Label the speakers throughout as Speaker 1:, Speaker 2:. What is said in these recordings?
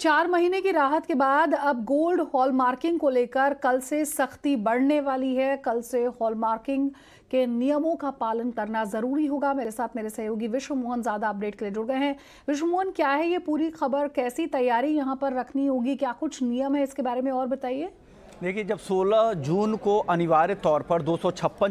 Speaker 1: चार महीने की राहत के बाद अब गोल्ड हॉलमार्किंग को लेकर कल से सख्ती बढ़ने वाली है कल से हॉलमार्किंग के नियमों का पालन करना जरूरी होगा मेरे साथ मेरे सहयोगी विश्व मोहन ज्यादा अपडेट के लिए जुड़ गए हैं विश्व मोहन क्या है ये पूरी खबर कैसी तैयारी यहाँ पर रखनी होगी क्या कुछ नियम है इसके बारे में और बताइए
Speaker 2: देखिए जब 16 जून को अनिवार्य तौर पर दो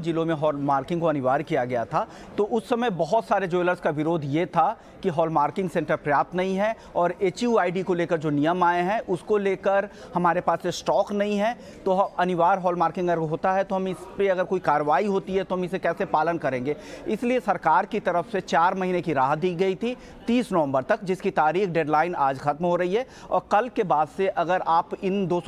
Speaker 2: जिलों में हॉल मार्किंग को अनिवार्य किया गया था तो उस समय बहुत सारे ज्वेलर्स का विरोध ये था कि हॉल मार्किंग सेंटर पर्याप्त नहीं है और एच को लेकर जो नियम आए हैं उसको लेकर हमारे पास स्टॉक नहीं है तो अनिवार्य हॉल मार्किंग अगर होता है तो हम इस पर अगर कोई कार्रवाई होती है तो हम इसे कैसे पालन करेंगे इसलिए सरकार की तरफ से चार महीने की राह दी गई थी तीस नवम्बर तक जिसकी तारीख डेडलाइन आज खत्म हो रही है और कल के बाद से अगर आप इन दो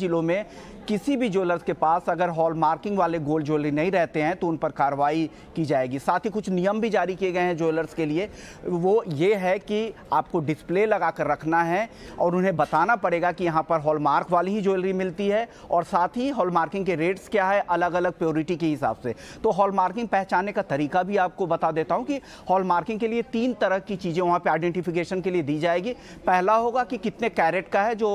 Speaker 2: जिलों में किसी भी ज्वेलर्स के पास अगर हॉल मार्किंग वाले गोल्ड ज्वेलरी नहीं रहते हैं तो उन पर कार्रवाई की जाएगी साथ ही कुछ नियम भी जारी किए गए हैं ज्वेलर्स के लिए वो ये है कि आपको डिस्प्ले लगा कर रखना है और उन्हें बताना पड़ेगा कि यहाँ पर हॉलमार्क वाली ही ज्वेलरी मिलती है और साथ ही हॉल मार्किंग के रेट्स क्या है अलग अलग प्योरिटी के हिसाब से तो हॉल मार्किंग पहचानने का तरीका भी आपको बता देता हूँ कि हॉल मार्किंग के लिए तीन तरह की चीज़ें वहाँ पर आइडेंटिफिकेशन के लिए दी जाएगी पहला होगा कि कितने कैरेट का है जो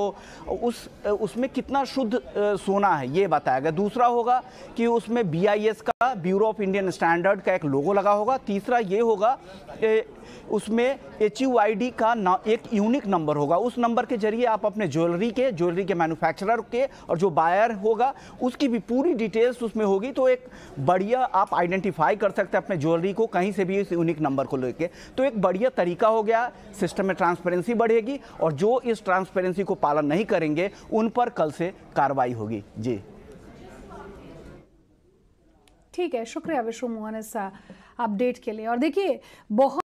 Speaker 2: उस उसमें कितना शुद्ध सोना है ये बताया गया दूसरा होगा कि उसमें बी का होगा ब्यूरो ऑफ इंडियन स्टैंडर्ड का एक लोगो लगा होगा तीसरा ये होगा ए, उसमें एच यू आई डी का ना एक यूनिक नंबर होगा उस नंबर के जरिए आप अपने ज्वेलरी के ज्वेलरी के मैन्युफैक्चरर के और जो बायर होगा उसकी भी पूरी डिटेल्स उसमें होगी तो एक बढ़िया आप आइडेंटिफाई कर सकते हैं अपने ज्वेलरी को कहीं से भी इस यूनिक नंबर को लेके तो एक बढ़िया तरीका हो गया सिस्टम में ट्रांसपेरेंसी बढ़ेगी और जो इस ट्रांसपेरेंसी को पालन नहीं करेंगे उन पर कल से कार्रवाई होगी जी
Speaker 1: ठीक है शुक्रिया विश्व मोहन इस अपडेट के लिए और देखिए बहुत